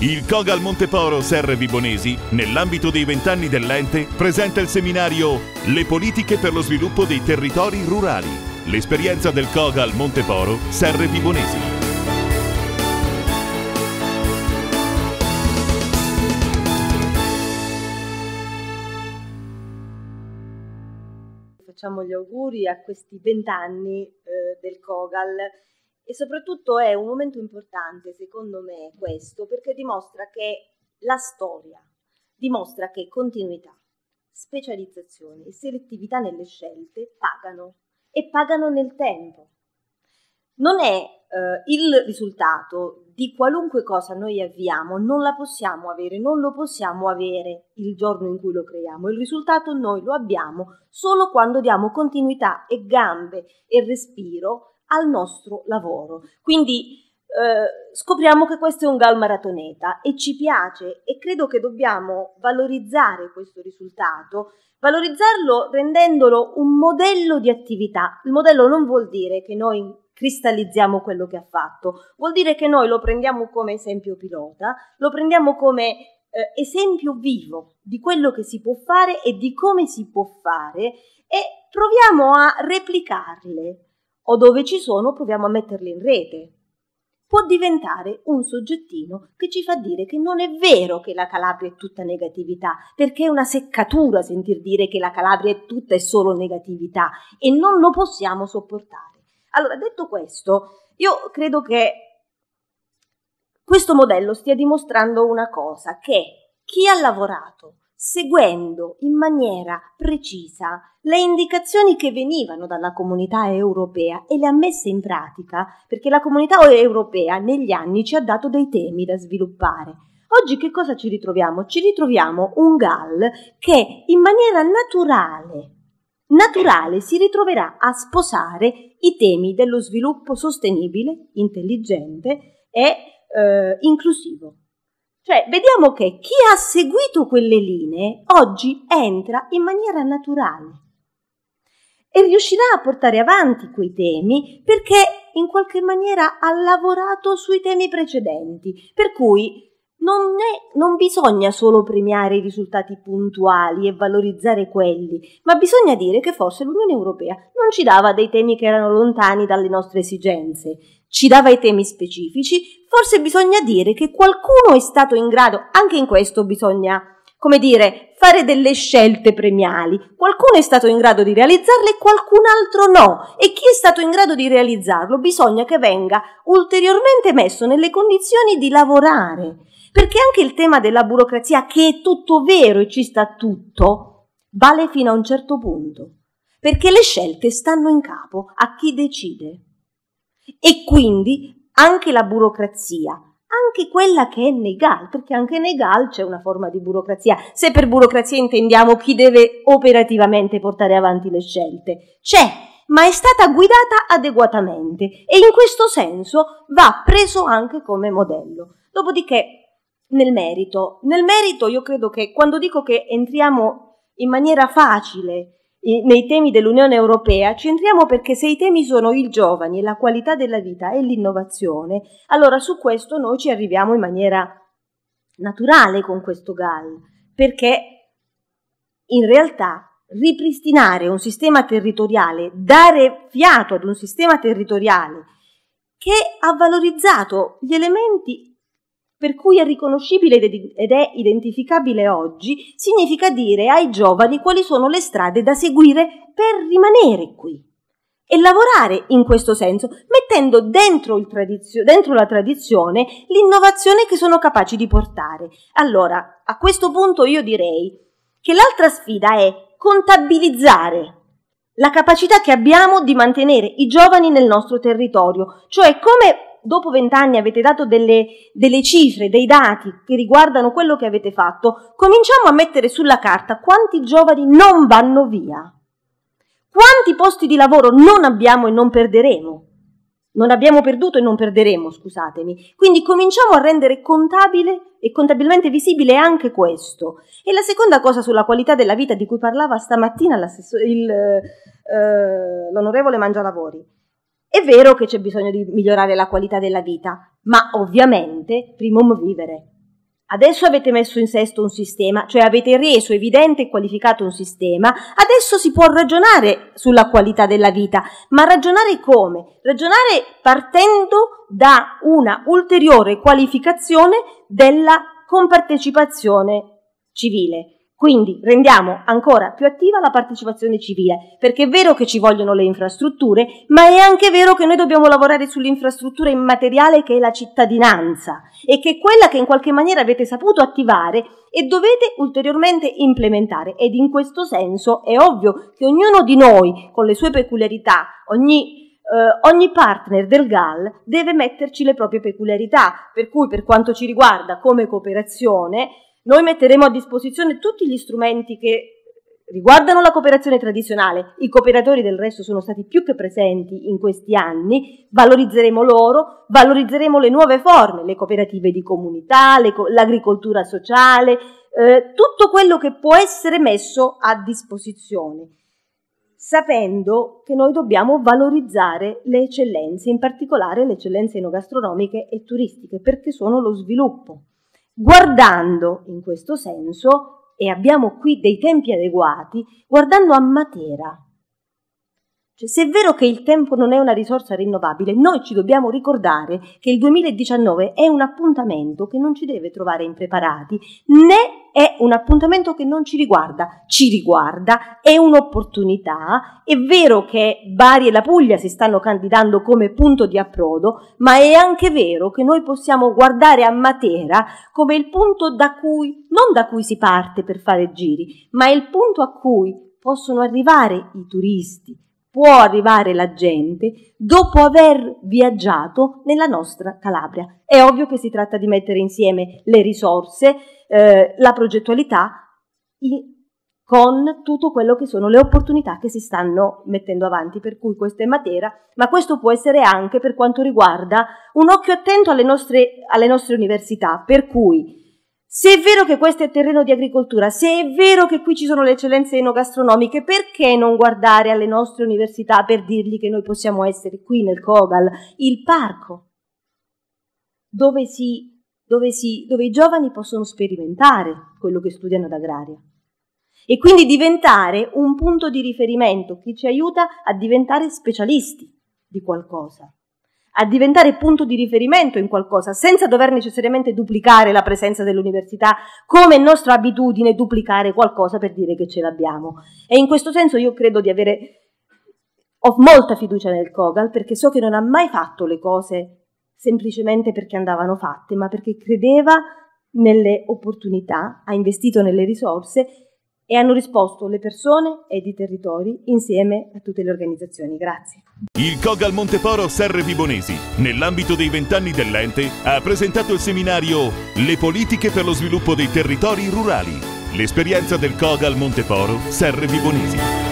Il Cogal Monteporo Serre Vibonesi, nell'ambito dei vent'anni dell'ente, presenta il seminario Le politiche per lo sviluppo dei territori rurali. L'esperienza del Cogal Monteporo Serre Vibonesi. Facciamo gli auguri a questi vent'anni eh, del Cogal e soprattutto è un momento importante, secondo me, questo, perché dimostra che la storia dimostra che continuità, specializzazione e selettività nelle scelte pagano e pagano nel tempo. Non è eh, il risultato di qualunque cosa noi avviamo, non la possiamo avere, non lo possiamo avere il giorno in cui lo creiamo, il risultato noi lo abbiamo solo quando diamo continuità e gambe e respiro al nostro lavoro. Quindi eh, scopriamo che questo è un gol maratoneta e ci piace e credo che dobbiamo valorizzare questo risultato, valorizzarlo rendendolo un modello di attività. Il modello non vuol dire che noi cristallizziamo quello che ha fatto, vuol dire che noi lo prendiamo come esempio pilota, lo prendiamo come eh, esempio vivo di quello che si può fare e di come si può fare e proviamo a replicarle o dove ci sono proviamo a metterle in rete. Può diventare un soggettino che ci fa dire che non è vero che la Calabria è tutta negatività, perché è una seccatura sentir dire che la Calabria è tutta e solo negatività e non lo possiamo sopportare. Allora, detto questo, io credo che questo modello stia dimostrando una cosa, che chi ha lavorato seguendo in maniera precisa le indicazioni che venivano dalla comunità europea e le ha messe in pratica perché la comunità europea negli anni ci ha dato dei temi da sviluppare. Oggi che cosa ci ritroviamo? Ci ritroviamo un GAL che in maniera naturale, naturale si ritroverà a sposare i temi dello sviluppo sostenibile, intelligente e eh, inclusivo. Cioè, vediamo che chi ha seguito quelle linee oggi entra in maniera naturale e riuscirà a portare avanti quei temi perché in qualche maniera ha lavorato sui temi precedenti, per cui non, è, non, bisogna solo premiare i risultati puntuali e valorizzare quelli, ma bisogna dire che forse l'Unione Europea non ci dava dei temi che erano lontani dalle nostre esigenze ci dava i temi specifici, forse bisogna dire che qualcuno è stato in grado, anche in questo bisogna, come dire, fare delle scelte premiali. Qualcuno è stato in grado di realizzarle, e qualcun altro no. E chi è stato in grado di realizzarlo bisogna che venga ulteriormente messo nelle condizioni di lavorare. Perché anche il tema della burocrazia, che è tutto vero e ci sta tutto, vale fino a un certo punto. Perché le scelte stanno in capo a chi decide. E quindi anche la burocrazia, anche quella che è Negal, perché anche Negal c'è una forma di burocrazia, se per burocrazia intendiamo chi deve operativamente portare avanti le scelte, c'è, ma è stata guidata adeguatamente e in questo senso va preso anche come modello. Dopodiché, nel merito, nel merito io credo che quando dico che entriamo in maniera facile nei temi dell'Unione Europea, ci entriamo perché se i temi sono i giovani, la qualità della vita e l'innovazione, allora su questo noi ci arriviamo in maniera naturale con questo GAL, perché in realtà ripristinare un sistema territoriale, dare fiato ad un sistema territoriale che ha valorizzato gli elementi per cui è riconoscibile ed è identificabile oggi, significa dire ai giovani quali sono le strade da seguire per rimanere qui e lavorare in questo senso, mettendo dentro, tradizio, dentro, la tradizione l'innovazione che sono capaci di portare. Allora, a questo punto io direi che l'altra sfida è contabilizzare la capacità che abbiamo di mantenere i giovani nel nostro territorio, cioè come dopo vent'anni avete dato delle, delle cifre, dei dati che riguardano quello che avete fatto, cominciamo a mettere sulla carta quanti giovani non vanno via, quanti posti di lavoro non abbiamo e non perderemo non abbiamo perduto e non perderemo, scusatemi. Quindi cominciamo a rendere contabile e contabilmente visibile anche questo. E la seconda cosa sulla qualità della vita di cui parlava stamattina il, eh, l'onorevole Mangialavori. È vero che c'è bisogno di migliorare la qualità della vita, ma ovviamente primum vivere. Adesso avete messo in sesto un sistema, cioè avete reso evidente e qualificato un sistema, adesso si può ragionare sulla qualità della vita, ma ragionare come? Ragionare partendo da una ulteriore qualificazione della compartecipazione civile, quindi rendiamo ancora più attiva la partecipazione civile, perché è vero che ci vogliono le infrastrutture, ma è anche vero che noi dobbiamo lavorare sull'infrastruttura immateriale che è la cittadinanza e che è quella che in qualche maniera avete saputo attivare e dovete ulteriormente implementare. Ed in questo senso è ovvio che ognuno di noi, con le sue peculiarità, ogni Uh, ogni partner del GAL deve metterci le proprie peculiarità, per cui per quanto ci riguarda come cooperazione noi metteremo a disposizione tutti gli strumenti che riguardano la cooperazione tradizionale, i cooperatori del resto sono stati più che presenti in questi anni, valorizzeremo loro, valorizzeremo le nuove forme, le cooperative di comunità, co- l'agricoltura sociale, eh, tutto quello che può essere messo a disposizione, sapendo che noi dobbiamo valorizzare le eccellenze, in particolare le eccellenze enogastronomiche e turistiche, perché sono lo sviluppo guardando in questo senso, e abbiamo qui dei tempi adeguati, guardando a Matera. Cioè, se è vero che il tempo non è una risorsa rinnovabile, noi ci dobbiamo ricordare che il 2019 è un appuntamento che non ci deve trovare impreparati né è un appuntamento che non ci riguarda, ci riguarda, è un'opportunità, è vero che Bari e la Puglia si stanno candidando come punto di approdo, ma è anche vero che noi possiamo guardare a Matera come il punto da cui, non da cui si parte per fare giri, ma il punto a cui possono arrivare i turisti, può arrivare la gente dopo aver viaggiato nella nostra Calabria. È ovvio che si tratta di mettere insieme le risorse, eh, la progettualità in, con tutto quello che sono le opportunità che si stanno mettendo avanti, per cui questa è Matera, ma questo può essere anche per quanto riguarda un occhio attento alle nostre, alle nostre università, per cui se è vero che questo è terreno di agricoltura, se è vero che qui ci sono le eccellenze enogastronomiche, perché non guardare alle nostre università per dirgli che noi possiamo essere qui nel Cogal, il parco, dove si dove, si, dove i giovani possono sperimentare quello che studiano ad agraria e quindi diventare un punto di riferimento che ci aiuta a diventare specialisti di qualcosa, a diventare punto di riferimento in qualcosa, senza dover necessariamente duplicare la presenza dell'università, come è nostra abitudine duplicare qualcosa per dire che ce l'abbiamo. E in questo senso io credo di avere, ho molta fiducia nel Kogal perché so che non ha mai fatto le cose semplicemente perché andavano fatte, ma perché credeva nelle opportunità, ha investito nelle risorse e hanno risposto le persone ed i territori insieme a tutte le organizzazioni. Grazie. Il Cogal Monteforo Serre Vibonesi, nell'ambito dei vent'anni dell'ente, ha presentato il seminario Le politiche per lo sviluppo dei territori rurali. L'esperienza del Cogal Monteforo Serre Vibonesi.